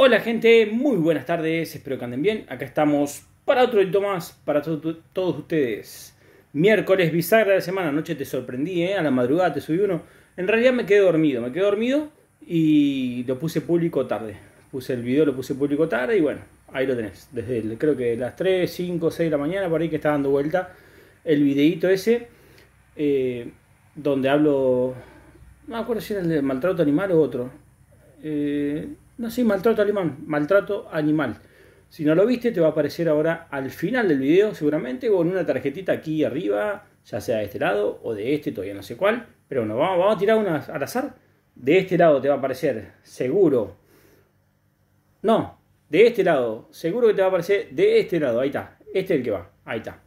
Hola gente, muy buenas tardes, espero que anden bien. Acá estamos para otro hito más, para todos ustedes. Miércoles, bisagra de semana, anoche te sorprendí, ¿eh? a la madrugada te subí uno. En realidad me quedé dormido, me quedé dormido y lo puse público tarde. Puse el video, lo puse público tarde y bueno, ahí lo tenés. Desde creo que las 3, 5, 6 de la mañana, por ahí que está dando vuelta el videito ese, eh, donde hablo, no me acuerdo si era el de maltrato animal o otro. Eh, no, sé, maltrato animal, maltrato animal. Si no lo viste, te va a aparecer ahora al final del video, seguramente, con una tarjetita aquí arriba, ya sea de este lado o de este, todavía no sé cuál. Pero bueno, vamos, a tirar una al azar. De este lado te va a aparecer, seguro. No, de este lado, seguro que te va a aparecer de este lado. Ahí está, este es el que va, ahí está.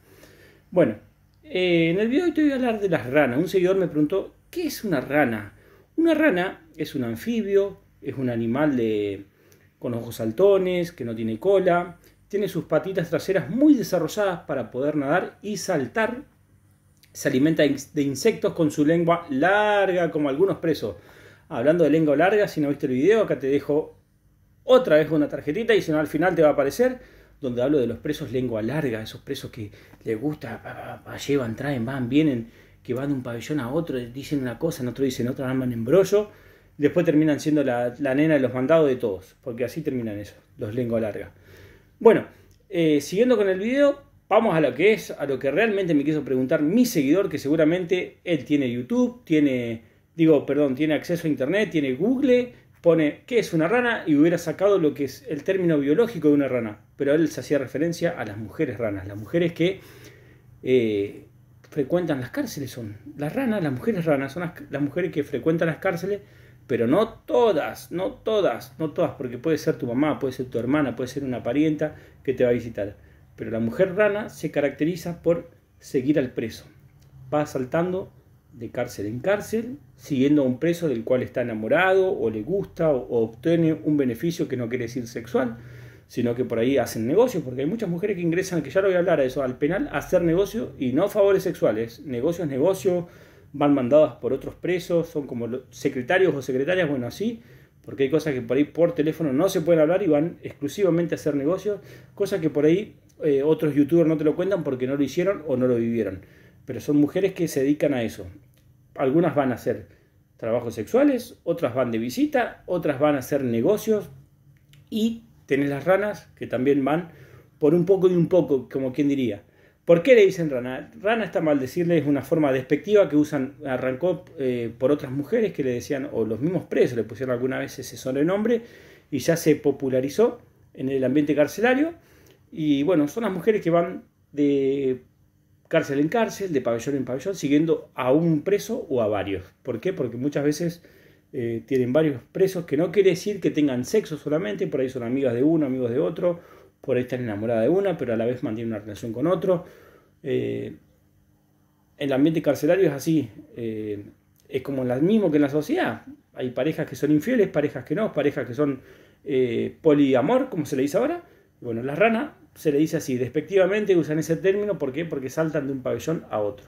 Bueno, eh, en el video hoy te voy a hablar de las ranas. Un seguidor me preguntó, ¿qué es una rana? Una rana es un anfibio es un animal de, con ojos saltones, que no tiene cola, tiene sus patitas traseras muy desarrolladas para poder nadar y saltar, se alimenta de insectos con su lengua larga como algunos presos. Hablando de lengua larga, si no viste el video, acá te dejo otra vez una tarjetita y si no al final te va a aparecer donde hablo de los presos lengua larga, esos presos que les gusta, ah, ah, ah, llevan, traen, van, vienen, que van de un pabellón a otro, dicen una cosa, en otro dicen otra, en embrollo Después terminan siendo la, nena de los mandados de todos, porque así terminan eso, los lengua larga. Bueno, eh, siguiendo con el video, vamos a lo que es, a lo que realmente me quiso preguntar mi seguidor, que seguramente él tiene YouTube, tiene, digo, perdón, tiene acceso a Internet, tiene Google, pone qué es una rana y hubiera sacado lo que es el término biológico de una rana, pero él se hacía referencia a las mujeres ranas, las mujeres que eh, frecuentan las cárceles son las ranas, las mujeres ranas son las mujeres que frecuentan las cárceles pero no todas, no todas, no todas, porque puede ser tu mamá, puede ser tu hermana, puede ser una parienta que te va a visitar. Pero la mujer rana se caracteriza por seguir al preso. Va saltando de cárcel en cárcel, siguiendo a un preso del cual está enamorado o le gusta o, obtiene un beneficio que no quiere decir sexual, sino que por ahí hacen negocios, porque hay muchas mujeres que ingresan, que ya lo voy a hablar a eso, al penal, a hacer negocio y no favores sexuales. Negocio es negocio, van mandadas por otros presos, son como secretarios o secretarias, bueno, así, porque hay cosas que por ahí por teléfono no se pueden hablar y van exclusivamente a hacer negocios, cosas que por ahí eh, otros youtubers no te lo cuentan porque no lo hicieron o no lo vivieron. Pero son mujeres que se dedican a eso. Algunas van a hacer trabajos sexuales, otras van de visita, otras van a hacer negocios y tenés las ranas que también van por un poco y un poco, como quien diría. ¿Por qué le dicen rana? Rana está mal decirle, es una forma despectiva que usan, arrancó eh, por otras mujeres que le decían, o los mismos presos le pusieron alguna vez ese sobrenombre, y ya se popularizó en el ambiente carcelario. Y bueno, son las mujeres que van de cárcel en cárcel, de pabellón en pabellón, siguiendo a un preso o a varios. ¿Por qué? Porque muchas veces eh, tienen varios presos, que no quiere decir que tengan sexo solamente, por ahí son amigas de uno, amigos de otro, por ahí están enamorada de una, pero a la vez mantiene una relación con otro. Eh, el ambiente carcelario es así, eh, es como lo mismo que en la sociedad. Hay parejas que son infieles, parejas que no, parejas que son eh, poliamor, como se le dice ahora. Bueno, la rana se le dice así, despectivamente usan ese término, ¿por qué? Porque saltan de un pabellón a otro.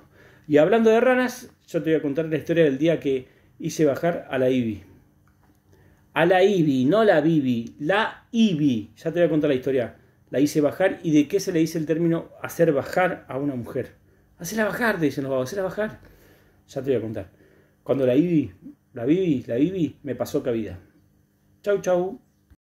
Y hablando de ranas, yo te voy a contar la historia del día que hice bajar a la IBI. A la IBI, no la Bibi, la IBI. Ya te voy a contar la historia la hice bajar y de qué se le dice el término hacer bajar a una mujer. Hacela bajar, te dicen los hacer hacela bajar. Ya te voy a contar. Cuando la vi la viví, la viví, me pasó cabida. Chau, chau.